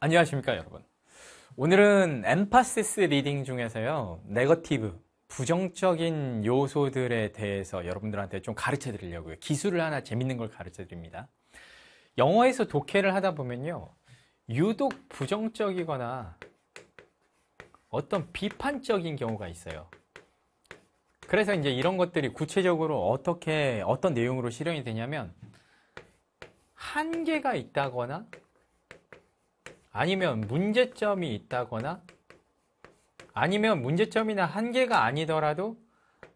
안녕하십니까 여러분 오늘은 엠파시스 리딩 중에서요 네거티브 부정적인 요소들에 대해서 여러분들한테 좀 가르쳐 드리려고요 기술을 하나 재밌는 걸 가르쳐 드립니다 영어에서 독해를 하다 보면요 유독 부정적이거나 어떤 비판적인 경우가 있어요 그래서 이제 이런 것들이 구체적으로 어떻게 어떤 내용으로 실현이 되냐면 한계가 있다거나 아니면 문제점이 있다거나 아니면 문제점이나 한계가 아니더라도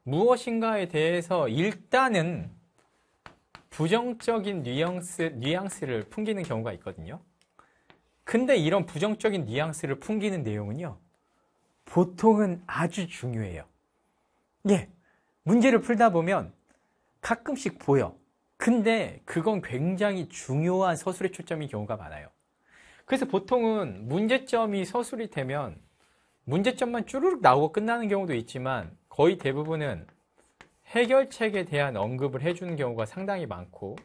무엇인가에 대해서 일단은 부정적인 뉘앙스, 뉘앙스를 풍기는 경우가 있거든요. 근데 이런 부정적인 뉘앙스를 풍기는 내용은요. 보통은 아주 중요해요. 예, 문제를 풀다 보면 가끔씩 보여. 근데 그건 굉장히 중요한 서술의 초점인 경우가 많아요. 그래서 보통은 문제점이 서술이 되면 문제점만 쭈르륵 나오고 끝나는 경우도 있지만 거의 대부분은 해결책에 대한 언급을 해주는 경우가 상당히 많고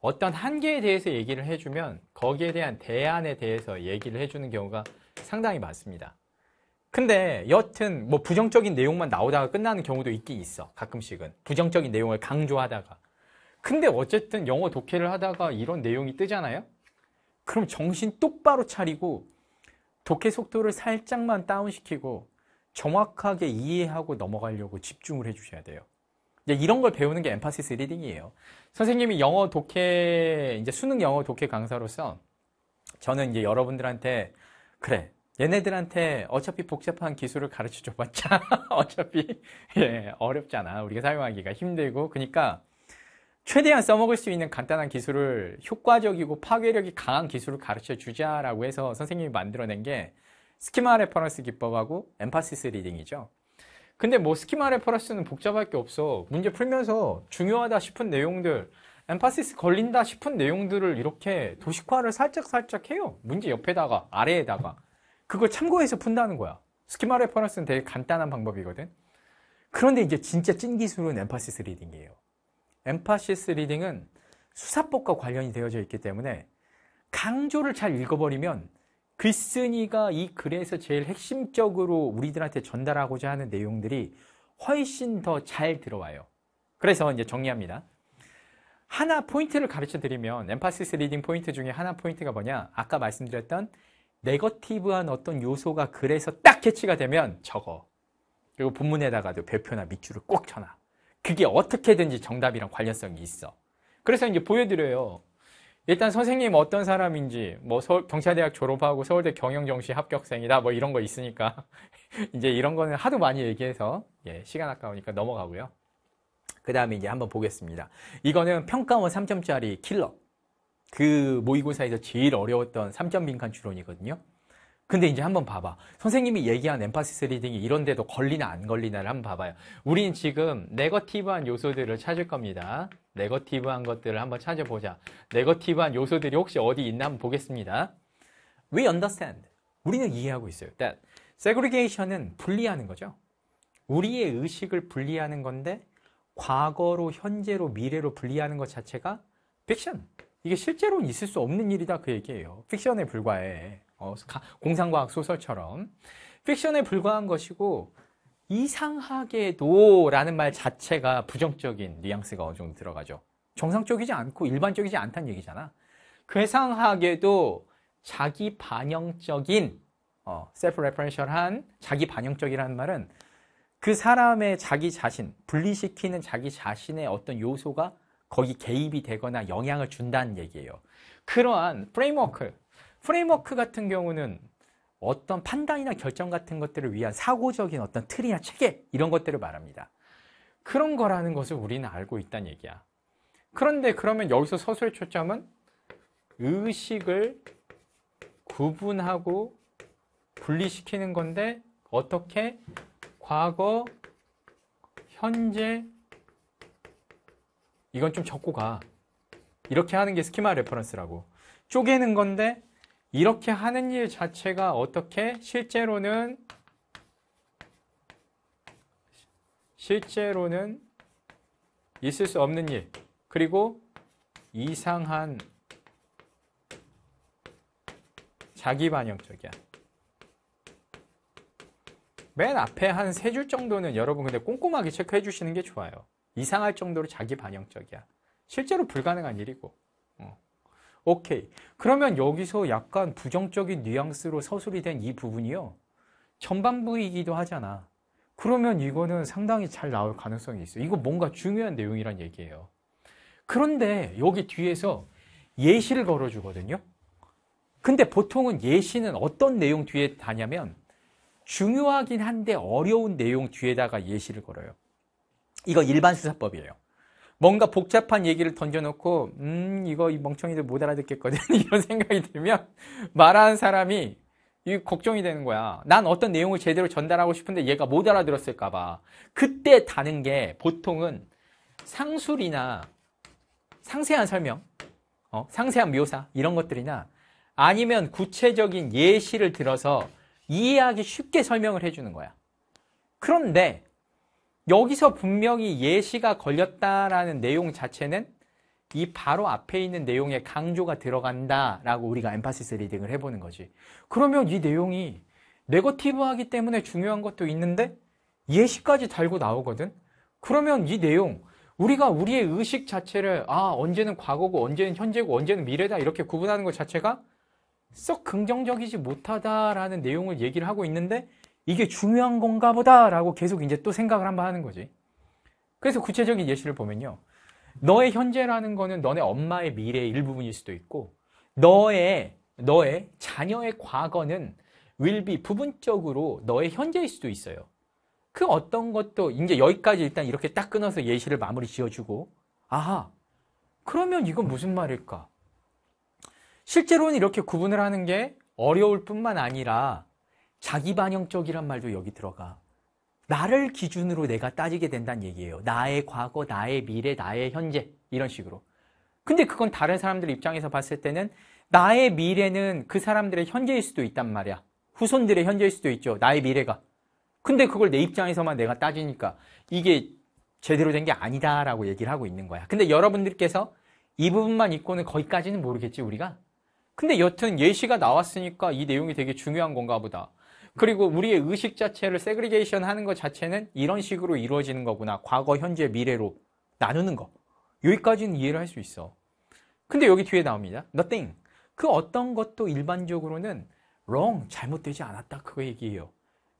어떤 한계에 대해서 얘기를 해주면 거기에 대한 대안에 대해서 얘기를 해주는 경우가 상당히 많습니다. 근데 여튼 뭐 부정적인 내용만 나오다가 끝나는 경우도 있긴 있어. 가끔씩은. 부정적인 내용을 강조하다가. 근데 어쨌든 영어 독해를 하다가 이런 내용이 뜨잖아요? 그럼 정신 똑바로 차리고 독해 속도를 살짝만 다운시키고 정확하게 이해하고 넘어가려고 집중을 해주셔야 돼요. 이런 제이걸 배우는 게 엠파시스 리딩이에요. 선생님이 영어 독해, 이제 수능 영어 독해 강사로서 저는 이제 여러분들한테 그래, 얘네들한테 어차피 복잡한 기술을 가르쳐 줘봤자 어차피 예, 어렵잖아. 우리가 사용하기가 힘들고. 그러니까 최대한 써먹을 수 있는 간단한 기술을 효과적이고 파괴력이 강한 기술을 가르쳐 주자라고 해서 선생님이 만들어낸 게 스키마 레퍼런스 기법하고 엠파시스 리딩이죠. 근데 뭐 스키마 레퍼런스는 복잡할 게 없어. 문제 풀면서 중요하다 싶은 내용들, 엠파시스 걸린다 싶은 내용들을 이렇게 도식화를 살짝살짝 해요. 문제 옆에다가, 아래에다가. 그걸 참고해서 푼다는 거야. 스키마 레퍼런스는 되게 간단한 방법이거든. 그런데 이제 진짜 찐 기술은 엠파시스 리딩이에요. 엠파시스 리딩은 수사법과 관련이 되어져 있기 때문에 강조를 잘 읽어버리면 글쓴이가 이 글에서 제일 핵심적으로 우리들한테 전달하고자 하는 내용들이 훨씬 더 잘 들어와요. 그래서 이제 정리합니다. 하나 포인트를 가르쳐 드리면 엠파시스 리딩 포인트 중에 하나 포인트가 뭐냐? 아까 말씀드렸던 네거티브한 어떤 요소가 글에서 딱 캐치가 되면 적어. 그리고 본문에다가도 별표나 밑줄을 꼭 쳐놔. 그게 어떻게든지 정답이랑 관련성이 있어. 그래서 이제 보여드려요. 일단 선생님 어떤 사람인지 뭐 서울 경찰대학 졸업하고 서울대 경영정시 합격생이다 뭐 이런 거 있으니까 이제 이런 거는 하도 많이 얘기해서 예, 시간 아까우니까 넘어가고요. 그 다음에 이제 한번 보겠습니다. 이거는 평가원 3점짜리 킬러 그 모의고사에서 제일 어려웠던 3점 민간 추론이거든요. 근데 이제 한번 봐봐. 선생님이 얘기한 엠파시스 리딩이 이런 데도 걸리나 안 걸리나를 한번 봐봐요. 우린 지금 네거티브한 요소들을 찾을 겁니다. 네거티브한 것들을 한번 찾아보자. 네거티브한 요소들이 혹시 어디 있나 한번 보겠습니다. We understand. 우리는 이해하고 있어요. That segregation은 분리하는 거죠. 우리의 의식을 분리하는 건데 과거로, 현재로, 미래로 분리하는 것 자체가 픽션. 이게 실제로는 있을 수 없는 일이다 그 얘기예요. 픽션에 불과해. 어, 공상과학 소설처럼 픽션에 불과한 것이고 이상하게도 라는 말 자체가 부정적인 뉘앙스가 어느 정도 들어가죠. 정상적이지 않고 일반적이지 않다는 얘기잖아. 괴상하게도 그 자기 반영적인 어, 셀프 t i 런셜한 자기 반영적이라는 말은 그 사람의 자기 자신, 분리시키는 자기 자신의 어떤 요소가 거기 개입이 되거나 영향을 준다는 얘기예요. 그러한 프레임워크, 프레임워크 같은 경우는 어떤 판단이나 결정 같은 것들을 위한 사고적인 어떤 틀이나 체계 이런 것들을 말합니다. 그런 거라는 것을 우리는 알고 있다는 얘기야. 그런데 그러면 여기서 서술 초점은 의식을 구분하고 분리시키는 건데 어떻게 과거, 현재 이건 좀 적고 가. 이렇게 하는 게 스키마 레퍼런스라고. 쪼개는 건데 이렇게 하는 일 자체가 어떻게 실제로는 실제로는 있을 수 없는 일 그리고 이상한 자기 반영적이야. 맨 앞에 한 세 줄 정도는 여러분 근데 꼼꼼하게 체크해 주시는 게 좋아요. 이상할 정도로 자기 반영적이야. 실제로 불가능한 일이고. 오케이. 그러면 여기서 약간 부정적인 뉘앙스로 서술이 된 이 부분이요. 전반부이기도 하잖아. 그러면 이거는 상당히 잘 나올 가능성이 있어. 요 이거 뭔가 중요한 내용이란 얘기예요. 그런데 여기 뒤에서 예시를 걸어주거든요. 근데 보통은 예시는 어떤 내용 뒤에 다냐면 중요하긴 한데 어려운 내용 뒤에다가 예시를 걸어요. 이거 일반 수사법이에요. 뭔가 복잡한 얘기를 던져놓고 음 이거 이 멍청이들 못 알아듣겠거든 이런 생각이 들면 말하는 사람이 이 걱정이 되는 거야. 난 어떤 내용을 제대로 전달하고 싶은데 얘가 못 알아들었을까 봐. 그때 다는 게 보통은 상술이나 상세한 설명, 어, 상세한 묘사 이런 것들이나 아니면 구체적인 예시를 들어서 이해하기 쉽게 설명을 해주는 거야. 그런데 여기서 분명히 예시가 걸렸다라는 내용 자체는 이 바로 앞에 있는 내용에 강조가 들어간다라고 우리가 엠파시스 리딩을 해보는 거지. 그러면 이 내용이 네거티브하기 때문에 중요한 것도 있는데 예시까지 달고 나오거든. 그러면 이 내용 우리가 우리의 의식 자체를 아 언제는 과거고 언제는 현재고 언제는 미래다 이렇게 구분하는 것 자체가 썩 긍정적이지 못하다라는 내용을 얘기를 하고 있는데 이게 중요한 건가 보다라고 계속 이제 또 생각을 한번 하는 거지. 그래서 구체적인 예시를 보면요. 너의 현재라는 거는 너네 엄마의 미래의 일부분일 수도 있고, 너의, 너의 자녀의 과거는 will be 부분적으로 너의 현재일 수도 있어요. 그 어떤 것도 이제 여기까지 일단 이렇게 딱 끊어서 예시를 마무리 지어주고, 아하, 그러면 이건 무슨 말일까? 실제로는 이렇게 구분을 하는 게 어려울 뿐만 아니라 자기 반영적이란 말도 여기 들어가. 나를 기준으로 내가 따지게 된다는 얘기예요. 나의 과거, 나의 미래, 나의 현재 이런 식으로. 근데 그건 다른 사람들 입장에서 봤을 때는 나의 미래는 그 사람들의 현재일 수도 있단 말이야. 후손들의 현재일 수도 있죠. 나의 미래가. 근데 그걸 내 입장에서만 내가 따지니까 이게 제대로 된 게 아니다라고 얘기를 하고 있는 거야. 근데 여러분들께서 이 부분만 있고는 거기까지는 모르겠지 우리가. 근데 여튼 예시가 나왔으니까 이 내용이 되게 중요한 건가 보다. 그리고 우리의 의식 자체를 세그리게이션 하는 것 자체는 이런 식으로 이루어지는 거구나. 과거, 현재, 미래로 나누는 거. 여기까지는 이해를 할 수 있어. 근데 여기 뒤에 나옵니다. nothing. 그 어떤 것도 일반적으로는 wrong, 잘못되지 않았다. 그거 얘기예요.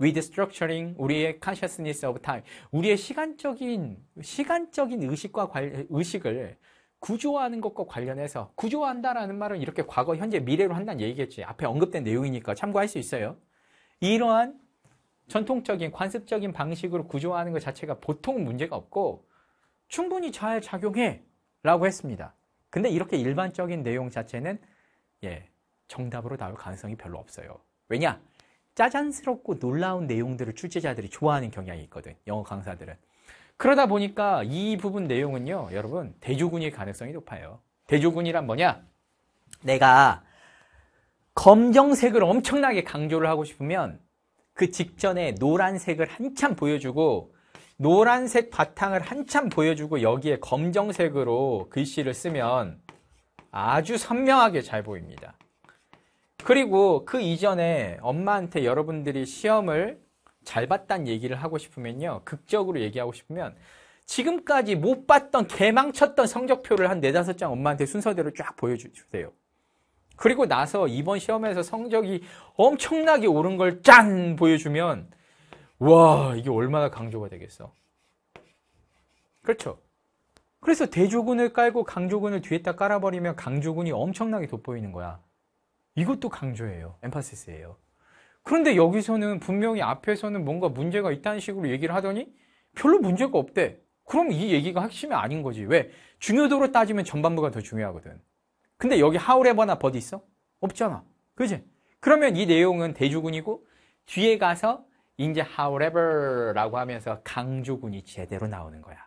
with structuring, 우리의 consciousness of time. 우리의 시간적인, 시간적인 의식과 관, 의식을 구조화하는 것과 관련해서 구조화한다라는 말은 이렇게 과거, 현재, 미래로 한다는 얘기겠지. 앞에 언급된 내용이니까 참고할 수 있어요. 이러한 전통적인 관습적인 방식으로 구조하는 것 자체가 보통 문제가 없고 충분히 잘 작용해 라고 했습니다. 근데 이렇게 일반적인 내용 자체는 예, 정답으로 나올 가능성이 별로 없어요. 왜냐? 짜잔스럽고 놀라운 내용들을 출제자들이 좋아하는 경향이 있거든. 영어 강사들은. 그러다 보니까 이 부분 내용은요, 여러분, 대조군일 가능성이 높아요. 대조군이란 뭐냐? 내가 검정색을 엄청나게 강조를 하고 싶으면 그 직전에 노란색을 한참 보여주고 노란색 바탕을 한참 보여주고 여기에 검정색으로 글씨를 쓰면 아주 선명하게 잘 보입니다. 그리고 그 이전에 엄마한테 여러분들이 시험을 잘 봤단 얘기를 하고 싶으면요. 극적으로 얘기하고 싶으면 지금까지 못 봤던 개망쳤던 성적표를 한 네다섯 장 엄마한테 순서대로 쫙 보여주세요. 그리고 나서 이번 시험에서 성적이 엄청나게 오른 걸 짠 보여주면 와 이게 얼마나 강조가 되겠어. 그렇죠. 그래서 대조군을 깔고 강조군을 뒤에다 깔아버리면 강조군이 엄청나게 돋보이는 거야. 이것도 강조예요. 엠파시스예요. 그런데 여기서는 분명히 앞에서는 뭔가 문제가 있다는 식으로 얘기를 하더니 별로 문제가 없대. 그럼 이 얘기가 핵심이 아닌 거지. 왜? 중요도로 따지면 전반부가 더 중요하거든. 근데 여기 하울레버나 버디 있어? 없잖아. 그지? 그러면 이 내용은 대주군이고 뒤에 가서 이제 however라고 하면서 강조군이 제대로 나오는 거야.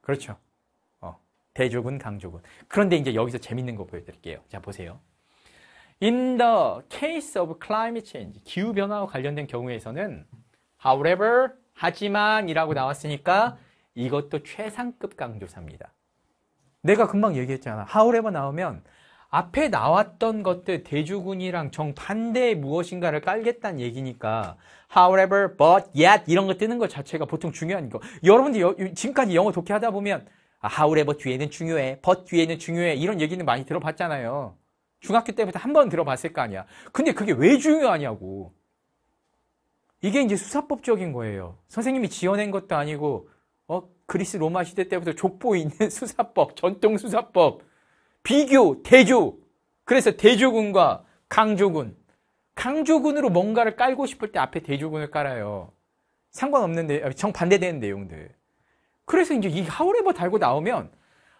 그렇죠? 어, 대조군, 강조군. 그런데 이제 여기서 재밌는 거 보여드릴게요. 자, 보세요. In the case of climate change, 기후변화와 관련된 경우에서는 however, 하지만 이라고 나왔으니까 이것도 최상급 강조사입니다. 내가 금방 얘기했잖아. however 나오면 앞에 나왔던 것들 대주군이랑 정반대의 무엇인가를 깔겠다는 얘기니까 however, but, yet 이런 거 뜨는 것 자체가 보통 중요한 거 여러분들 여, 지금까지 영어 독해 하다 보면 아, however 뒤에는 중요해, but 뒤에는 중요해 이런 얘기는 많이 들어봤잖아요 중학교 때부터 한 번 들어봤을 거 아니야 근데 그게 왜 중요하냐고 이게 이제 수사법적인 거예요 선생님이 지어낸 것도 아니고 어 그리스 로마 시대 때부터 족보 있는 수사법, 전통 수사법 비교, 대조. 그래서 대조군과 강조군. 강조군으로 뭔가를 깔고 싶을 때 앞에 대조군을 깔아요. 상관없는 데, 아, 정반대되는 내용들. 그래서 이제 이 하울레버 달고 나오면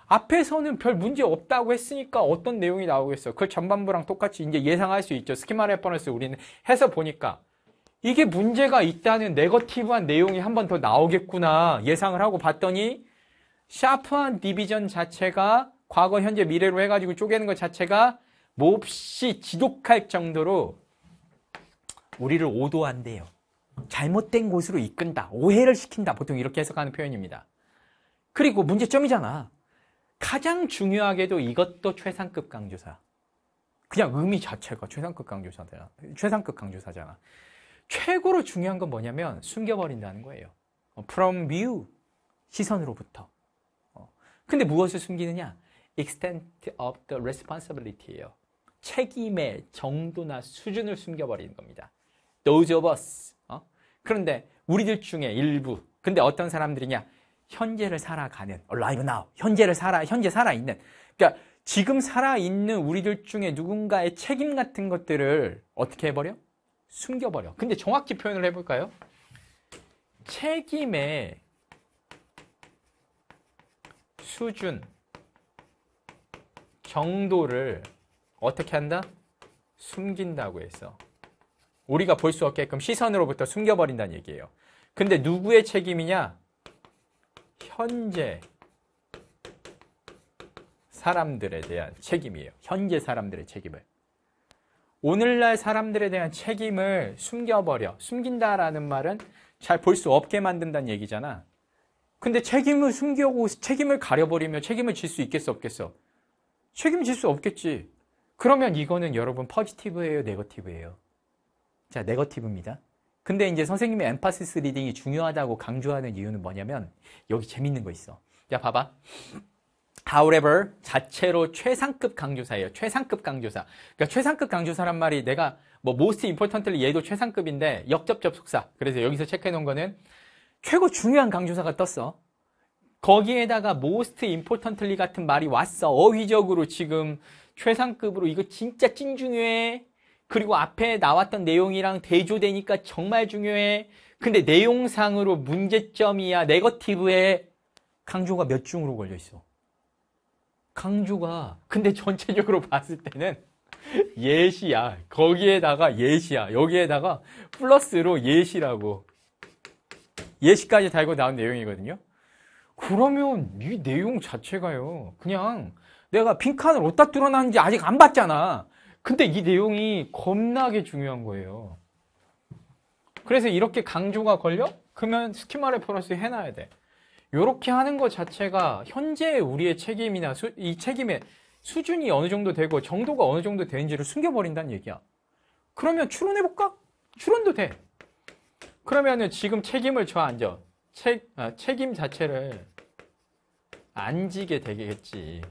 앞에서는 별 문제 없다고 했으니까 어떤 내용이 나오겠어. 그걸 전반부랑 똑같이 이제 예상할 수 있죠. 스키마 레퍼런스 우리는 해서 보니까 이게 문제가 있다는 네거티브한 내용이 한 번 더 나오겠구나 예상을 하고 봤더니 샤프한 디비전 자체가 과거, 현재, 미래로 해가지고 쪼개는 것 자체가 몹시 지독할 정도로 우리를 오도한대요. 잘못된 곳으로 이끈다. 오해를 시킨다. 보통 이렇게 해석하는 표현입니다. 그리고 문제점이잖아. 가장 중요하게도 이것도 최상급 강조사. 그냥 의미 자체가 최상급 강조사잖아. 최상급 강조사잖아. 최고로 중요한 건 뭐냐면 숨겨버린다는 거예요. From view. 시선으로부터. 어. 근데 무엇을 숨기느냐? extent of the responsibility예요. 책임의 정도나 수준을 숨겨버리는 겁니다. Those of us. 어? 그런데 우리들 중에 일부. 근데 어떤 사람들이냐? 현재를 살아가는 alive now. 현재를 살아 현재 살아 있는. 그러니까 지금 살아 있는 우리들 중에 누군가의 책임 같은 것들을 어떻게 해버려? 숨겨버려. 근데 정확히 표현을 해볼까요? 책임의 수준. 경도를 어떻게 한다? 숨긴다고 했어. 우리가 볼 수 없게끔 시선으로부터 숨겨버린다는 얘기예요. 근데 누구의 책임이냐? 현재 사람들에 대한 책임이에요. 현재 사람들의 책임을. 오늘날 사람들에 대한 책임을 숨겨버려. 숨긴다라는 말은 잘 볼 수 없게 만든다는 얘기잖아. 근데 책임을 숨기고 책임을 가려버리며 책임을 질 수 있겠어 없겠어? 책임질 수 없겠지. 그러면 이거는 여러분 퍼지티브예요, 네거티브예요? 자, 네거티브입니다. 근데 이제 선생님의 엠파시스 리딩이 중요하다고 강조하는 이유는 뭐냐면 여기 재밌는 거 있어. 야, 봐봐. However 자체로 최상급 강조사예요. 최상급 강조사. 그러니까 최상급 강조사란 말이 내가 뭐 most i m p o r t a n t l 얘도 최상급인데 역접 접속사. 그래서 여기서 체크해 놓은 거는 최고 중요한 강조사가 떴어. 거기에다가 most importantly 같은 말이 왔어. 어휘적으로 지금 최상급으로 이거 진짜 찐 중요해. 그리고 앞에 나왔던 내용이랑 대조되니까 정말 중요해. 근데 내용상으로 문제점이야. 네거티브에 강조가 몇 중으로 걸려 있어. 강조가 근데 전체적으로 봤을 때는 예시야. 거기에다가 예시야. 여기에다가 플러스로 예시라고. 예시까지 달고 나온 내용이거든요. 그러면 이 내용 자체가요. 그냥 내가 빈칸을 어디다 뚫어놨는지 아직 안 봤잖아. 근데 이 내용이 겁나게 중요한 거예요. 그래서 이렇게 강조가 걸려? 그러면 스키마를 플러스 해놔야 돼. 이렇게 하는 것 자체가 현재 우리의 책임이나 수, 이 책임의 수준이 어느 정도 되고 정도가 어느 정도 되는지를 숨겨버린다는 얘기야. 그러면 추론해볼까? 추론도 돼. 그러면은 지금 책임을 져앉아. 책, 아, 책임 자체를 안 지게 되겠지.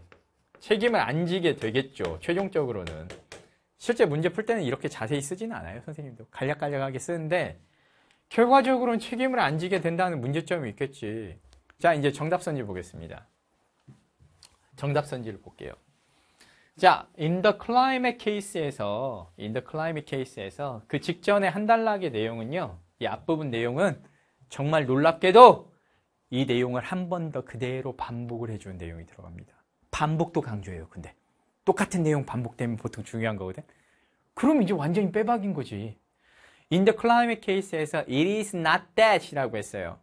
책임을 안 지게 되겠죠. 최종적으로는. 실제 문제 풀 때는 이렇게 자세히 쓰진 않아요. 선생님도. 간략간략하게 쓰는데 결과적으로는 책임을 안 지게 된다는 문제점이 있겠지. 자, 이제 정답선지 보겠습니다. 정답선지를 볼게요. 자, in the climate case에서, in the climate case에서 그 직전에 한 단락의 내용은요, 이 앞부분 내용은 정말 놀랍게도 이 내용을 한 번 더 그대로 반복을 해주는 내용이 들어갑니다. 반복도 강조해요, 근데. 똑같은 내용 반복되면 보통 중요한 거거든? 그럼 이제 완전히 빼박인 거지. In the climate case에서 it is not that 이라고 했어요.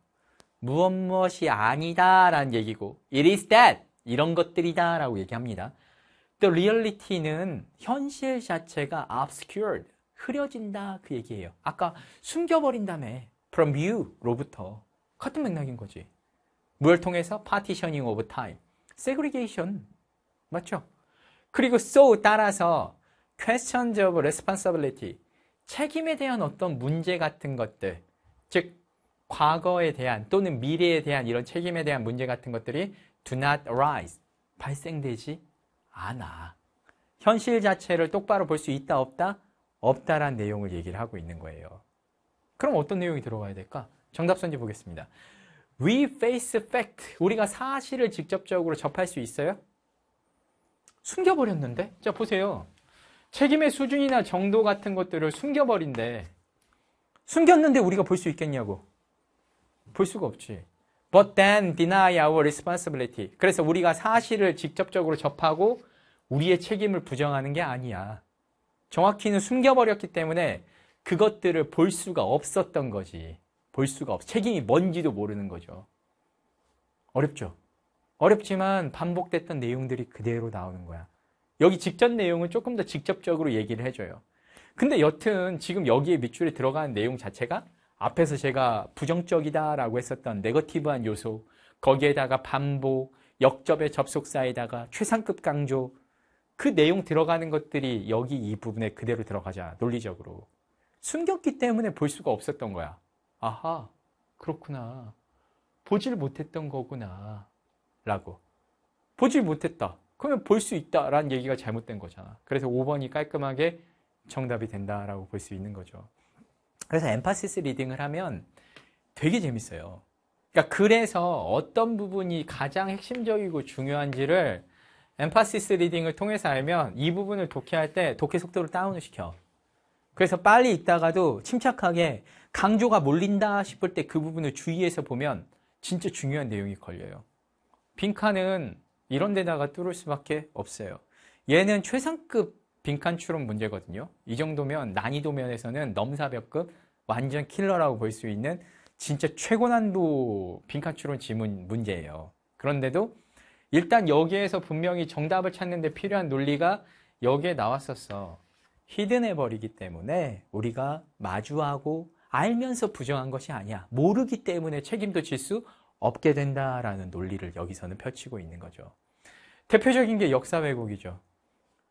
무엇 무엇이 아니다 라는 얘기고 it is that 이런 것들이다 라고 얘기합니다. The reality는 현실 자체가 obscured, 흐려진다 그 얘기예요. 아까 숨겨버린다며 from v i e 로부터 같은 맥락인 거지. 뭘 통해서? partitioning of time. segregation. 맞죠? 그리고 so 따라서 questions of responsibility. 책임에 대한 어떤 문제 같은 것들. 즉, 과거에 대한 또는 미래에 대한 이런 책임에 대한 문제 같은 것들이 do not arise. 발생되지 않아. 현실 자체를 똑바로 볼 수 있다, 없다? 없다란 내용을 얘기를 하고 있는 거예요. 그럼 어떤 내용이 들어가야 될까? 정답 선지 보겠습니다. We face fact. 우리가 사실을 직접적으로 접할 수 있어요? 숨겨버렸는데? 자, 보세요. 책임의 수준이나 정도 같은 것들을 숨겨버린데, 숨겼는데 우리가 볼 수 있겠냐고. 볼 수가 없지. But then deny our responsibility. 그래서 우리가 사실을 직접적으로 접하고 우리의 책임을 부정하는 게 아니야. 정확히는 숨겨버렸기 때문에 그것들을 볼 수가 없었던 거지. 볼 수가 없어. 책임이 뭔지도 모르는 거죠. 어렵죠. 어렵지만 반복됐던 내용들이 그대로 나오는 거야. 여기 직전 내용은 조금 더 직접적으로 얘기를 해줘요. 근데 여튼 지금 여기에 밑줄에 들어간 내용 자체가 앞에서 제가 부정적이다라고 했었던 네거티브한 요소, 거기에다가 반복, 역접의 접속사에다가 최상급 강조, 그 내용 들어가는 것들이 여기 이 부분에 그대로 들어가자, 논리적으로. 숨겼기 때문에 볼 수가 없었던 거야. 아하, 그렇구나. 보질 못했던 거구나. 라고. 보질 못했다. 그러면 볼 수 있다. 라는 얘기가 잘못된 거잖아. 그래서 5번이 깔끔하게 정답이 된다라고 볼 수 있는 거죠. 그래서 엠파시스 리딩을 하면 되게 재밌어요. 그러니까 그래서 어떤 부분이 가장 핵심적이고 중요한지를 엠파시스 리딩을 통해서 알면 이 부분을 독해할 때 독해 속도를 다운을 시켜. 그래서 빨리 읽다가도 침착하게 강조가 몰린다 싶을 때 그 부분을 주의해서 보면 진짜 중요한 내용이 걸려요. 빈칸은 이런 데다가 뚫을 수밖에 없어요. 얘는 최상급 빈칸 추론 문제거든요. 이 정도면 난이도 면에서는 넘사벽급 완전 킬러라고 볼 수 있는 진짜 최고난도 빈칸 추론 지문 문제예요. 그런데도 일단 여기에서 분명히 정답을 찾는 데 필요한 논리가 여기에 나왔었어. 히든해 버리기 때문에 우리가 마주하고 알면서 부정한 것이 아니야. 모르기 때문에 책임도 질 수 없게 된다라는 논리를 여기서는 펼치고 있는 거죠. 대표적인 게 역사 왜곡이죠.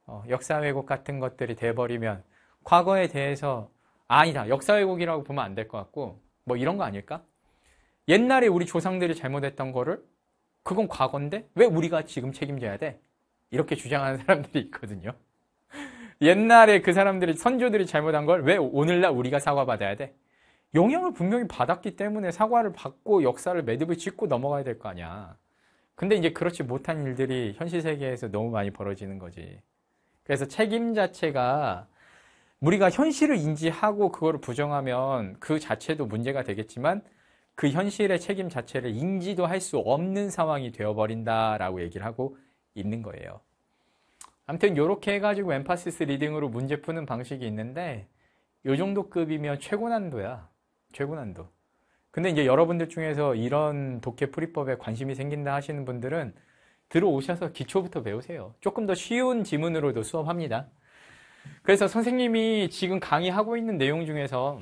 어, 역사 왜곡 같은 것들이 돼버리면 과거에 대해서 아, 아니다. 역사 왜곡이라고 보면 안 될 것 같고 뭐 이런 거 아닐까? 옛날에 우리 조상들이 잘못했던 거를 그건 과거인데 왜 우리가 지금 책임져야 돼? 이렇게 주장하는 사람들이 있거든요. 옛날에 그 사람들이 선조들이 잘못한 걸 왜 오늘날 우리가 사과받아야 돼? 영향을 분명히 받았기 때문에 사과를 받고 역사를 매듭을 짓고 넘어가야 될 거 아니야. 근데 이제 그렇지 못한 일들이 현실 세계에서 너무 많이 벌어지는 거지. 그래서 책임 자체가 우리가 현실을 인지하고 그거를 부정하면 그 자체도 문제가 되겠지만 그 현실의 책임 자체를 인지도 할 수 없는 상황이 되어버린다라고 얘기를 하고 있는 거예요. 아무튼 이렇게 해가지고 엠파시스 리딩으로 문제 푸는 방식이 있는데 이 정도 급이면 최고 난도야. 최고 난도. 근데 이제 여러분들 중에서 이런 독해 풀이법에 관심이 생긴다 하시는 분들은 들어오셔서 기초부터 배우세요. 조금 더 쉬운 지문으로도 수업합니다. 그래서 선생님이 지금 강의하고 있는 내용 중에서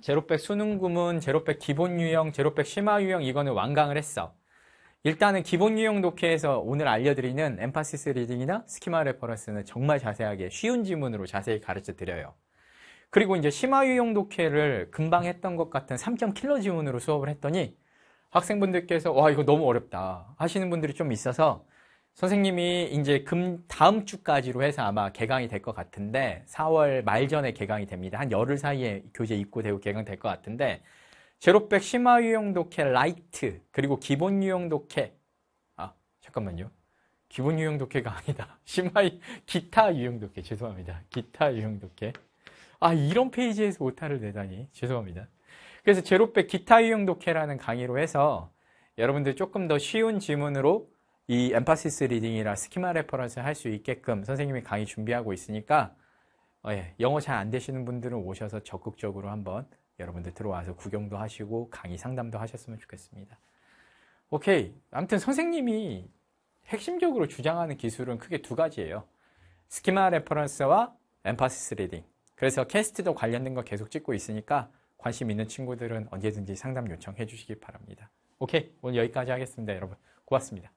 제로백 수능 구문, 제로백 기본 유형, 제로백 심화 유형 이거는 완강을 했어. 일단은 기본 유형 독해에서 오늘 알려드리는 엠파시스 리딩이나 스키마 레퍼런스는 정말 자세하게 쉬운 지문으로 자세히 가르쳐 드려요. 그리고 이제 심화 유형 독해를 금방 했던 것 같은 3점 킬러 지문으로 수업을 했더니 학생분들께서 와 이거 너무 어렵다 하시는 분들이 좀 있어서 선생님이 이제 금 다음 주까지로 해서 아마 개강이 될 것 같은데 4월 말 전에 개강이 됩니다. 한 열흘 사이에 교재 입고 되고 개강될 것 같은데 제로백 심화 유형 독해 라이트 그리고 기본 유형 독해 아 잠깐만요 기본 유형 독해가 아니다 심화 기타 유형 독해 죄송합니다 기타 유형 독해 아 이런 페이지에서 오타를 내다니 죄송합니다 그래서 제로백 기타 유형 독해라는 강의로 해서 여러분들 조금 더 쉬운 지문으로 이 엠파시스 리딩이나 스키마 레퍼런스 할 수 있게끔 선생님이 강의 준비하고 있으니까 어, 예, 영어 잘 안 되시는 분들은 오셔서 적극적으로 한번 여러분들 들어와서 구경도 하시고 강의 상담도 하셨으면 좋겠습니다. 오케이. 아무튼 선생님이 핵심적으로 주장하는 기술은 크게 두 가지예요. 스키마 레퍼런스와 엠파시스 리딩. 그래서 캐스트도 관련된 거 계속 찍고 있으니까 관심 있는 친구들은 언제든지 상담 요청해 주시길 바랍니다. 오케이. 오늘 여기까지 하겠습니다, 여러분. 고맙습니다.